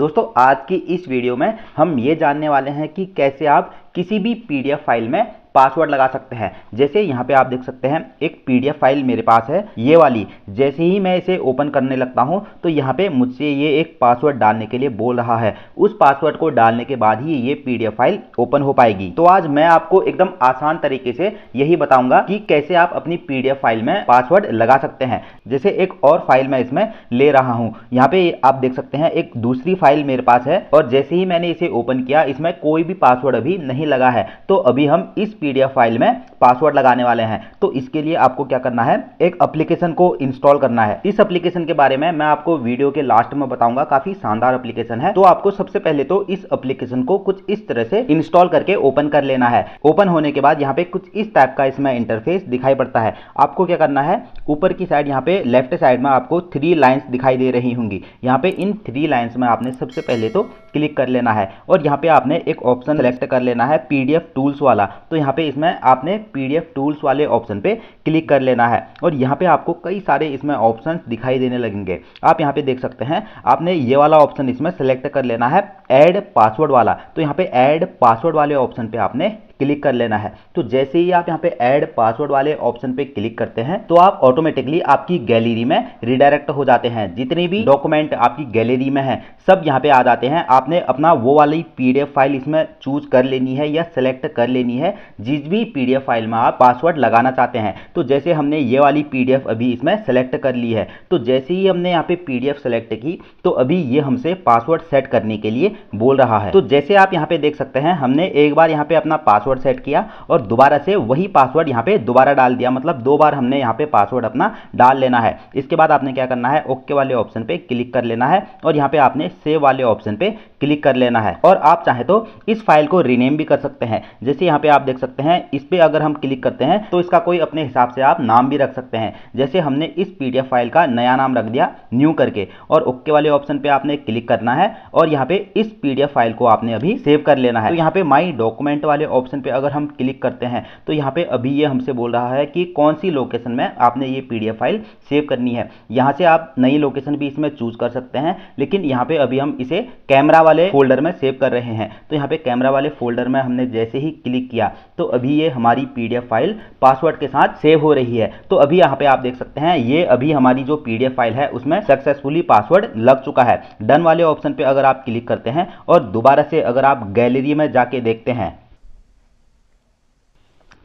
दोस्तों आज की इस वीडियो में हम ये जानने वाले हैं कि कैसे आप किसी भी पीडीएफ फाइल में पासवर्ड लगा सकते हैं जैसे यहाँ पे आप देख सकते हैं एक पीडीएफ फाइल मेरे पास है ये वाली जैसे ही मैं इसे ओपन करने लगता हूँ तो यहाँ पे मुझसे ये एक पासवर्ड डालने के लिए बोल रहा है उस पासवर्ड को डालने के बाद ही ये पीडीएफ फाइल ओपन हो पाएगी तो आज मैं आपको एकदम आसान तरीके से यही बताऊंगा कि कैसे आप अपनी पीडीएफ फाइल में पासवर्ड लगा सकते हैं जैसे एक और फाइल मैं इसमें ले रहा हूँ यहाँ पे आप देख सकते हैं एक दूसरी फाइल मेरे पास है और जैसे ही मैंने इसे ओपन किया इसमें कोई भी पासवर्ड अभी नहीं लगा है तो अभी हम इस पीडीएफ फाइल में पासवर्ड लगाने वाले हैं तो इसके लिए आपको क्या करना है एक अप्लीकेशन को इंस्टॉल करना है इस अप्लीकेशन के बारे में मैं आपको वीडियो के लास्ट में बताऊंगा काफी शानदार अप्लीकेशन है तो आपको सबसे पहले तो इस अप्लीकेशन को कुछ इस तरह से इंस्टॉल करके ओपन कर लेना है ओपन होने के बाद यहाँ पे कुछ इस टाइप का इसमें इंटरफेस दिखाई पड़ता है आपको क्या करना है ऊपर की साइड यहाँ पे लेफ्ट साइड में आपको थ्री लाइन्स दिखाई दे रही होंगी यहाँ पे इन थ्री लाइन्स में आपने सबसे पहले तो क्लिक कर लेना है और यहाँ पे आपने एक ऑप्शन सेलेक्ट कर लेना है पीडीएफ टूल्स वाला तो यहाँ यहाँ पे इसमें आपने पीडीएफ टूल्स वाले ऑप्शन पे क्लिक कर लेना है और यहाँ पे आपको कई सारे इसमें ऑप्शन दिखाई देने लगेंगे आप यहाँ पे देख सकते हैं आपने ये वाला ऑप्शन इसमें सेलेक्ट कर लेना है ऐड पासवर्ड वाला तो यहाँ पे ऐड पासवर्ड वाले ऑप्शन पे आपने क्लिक कर लेना है तो जैसे ही आप यहाँ पे ऐड पासवर्ड वाले ऑप्शन पे क्लिक करते हैं तो आप ऑटोमेटिकली आपकी गैलरी में रिडायरेक्ट हो जाते हैं जितने भी डॉक्यूमेंट आपकी गैलरी में है सब यहाँ पे आ जाते हैं आपने अपना वो वाली पीडीएफ फाइल इसमें चूज कर लेनी है या सेलेक्ट कर लेनी है जिस भी पीडीएफ फाइल में आप पासवर्ड लगाना चाहते हैं तो जैसे हमने ये वाली पीडीएफ अभी इसमें सेलेक्ट कर ली है तो जैसे ही हमने यहाँ पे पीडीएफ सेलेक्ट की तो अभी ये हमसे पासवर्ड सेट करने के लिए बोल रहा है तो जैसे आप यहाँ पे देख सकते हैं हमने एक बार यहाँ पे अपना पासवर्ड पासवर्ड सेट किया और दोबारा से वही पासवर्ड यहाँ पे दोबारा डाल दिया मतलब दो बार हमने यहाँ पे पासवर्ड अपना डाल लेना है इसके बाद आपने क्या करना है ओके वाले ऑप्शन पे क्लिक कर लेना है और यहाँ पे आपने सेव वाले ऑप्शन पे क्लिक कर लेना है और आप चाहे तो इस फाइल को रीनेम भी कर सकते हैं जैसे यहाँ पे आप देख सकते हैं इस पर अगर हम क्लिक करते हैं तो इसका कोई अपने हिसाब से आप नाम भी रख सकते हैं जैसे हमने इस पी फाइल का नया नाम रख दिया न्यू करके और ओके वाले ऑप्शन पर आपने क्लिक करना है और यहाँ पे इस पी फाइल को आपने अभी सेव कर लेना है तो यहाँ पे माई डॉक्यूमेंट वाले ऑप्शन पे अगर हम क्लिक करते हैं तो यहाँ पे अभी ये हमसे बोल रहा है कि कौन सी लोकेशन में आपने ये पी फाइल सेव करनी है यहाँ से आप नई लोकेशन भी इसमें चूज कर सकते हैं लेकिन यहाँ पे अभी हम इसे कैमरा वाले फोल्डर में सेव कर रहे हैं तो यहाँ पे कैमरा वाले फोल्डर में हमने जैसे ही क्लिक किया तो अभी ये हमारी पीडीएफ फाइल पासवर्ड के साथ सेव हो रही है तो अभी यहाँ पे आप देख सकते हैं ये अभी हमारी जो पीडीएफ फाइल है उसमें सक्सेसफुली पासवर्ड लग चुका है डन वाले ऑप्शन पे अगर आप क्लिक करते हैं और दोबारा से अगर आप गैलरी में जाके देखते हैं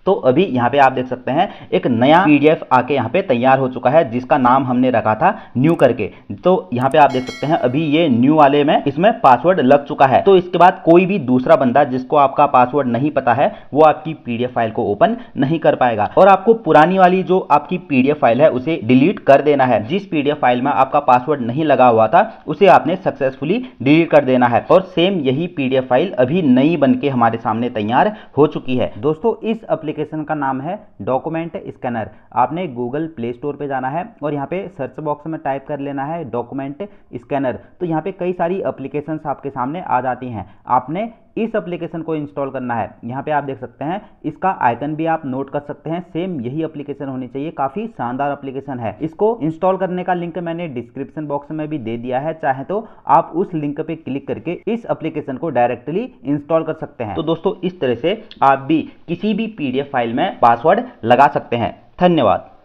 तो अभी यहाँ पे आप देख सकते हैं एक नया पीडीएफ आके यहाँ पे तैयार हो चुका है जिसका नाम हमने रखा था न्यू करके तो यहाँ पे आप देख सकते हैं अभी ये न्यू वाले में इसमें पासवर्ड लग चुका है तो इसके बाद कोई भी दूसरा बंदा जिसको आपका पासवर्ड नहीं पता है वो आपकी पीडीएफ फाइल को ओपन नहीं कर पाएगा और आपको पुरानी वाली जो आपकी पीडीएफ फाइल है उसे डिलीट कर देना है जिस पीडीएफ फाइल में आपका पासवर्ड नहीं लगा हुआ था उसे आपने सक्सेसफुली डिलीट कर देना है और सेम यही पीडीएफ फाइल अभी नई बन हमारे सामने तैयार हो चुकी है दोस्तों इस अप्लीकेशन एप्लीकेशन का नाम है डॉक्यूमेंट स्कैनर आपने गूगल प्ले स्टोर पर जाना है और यहाँ पे सर्च बॉक्स में टाइप कर लेना है डॉक्यूमेंट स्कैनर तो यहाँ पे कई सारी एप्लीकेशंस आपके सामने आ जाती हैं आपने इस एप्लीकेशन को इंस्टॉल करना है यहाँ पे आप देख सकते हैं इसका आइकन भी आप नोट कर सकते हैं सेम यही एप्लीकेशन होनी चाहिए काफी शानदार एप्लीकेशन है इसको इंस्टॉल करने का लिंक मैंने डिस्क्रिप्शन बॉक्स में भी दे दिया है चाहे तो आप उस लिंक पे क्लिक करके इस एप्लीकेशन को डायरेक्टली इंस्टॉल कर सकते हैं तो दोस्तों इस तरह से आप भी किसी भी पीडीएफ फाइल में पासवर्ड लगा सकते हैं धन्यवाद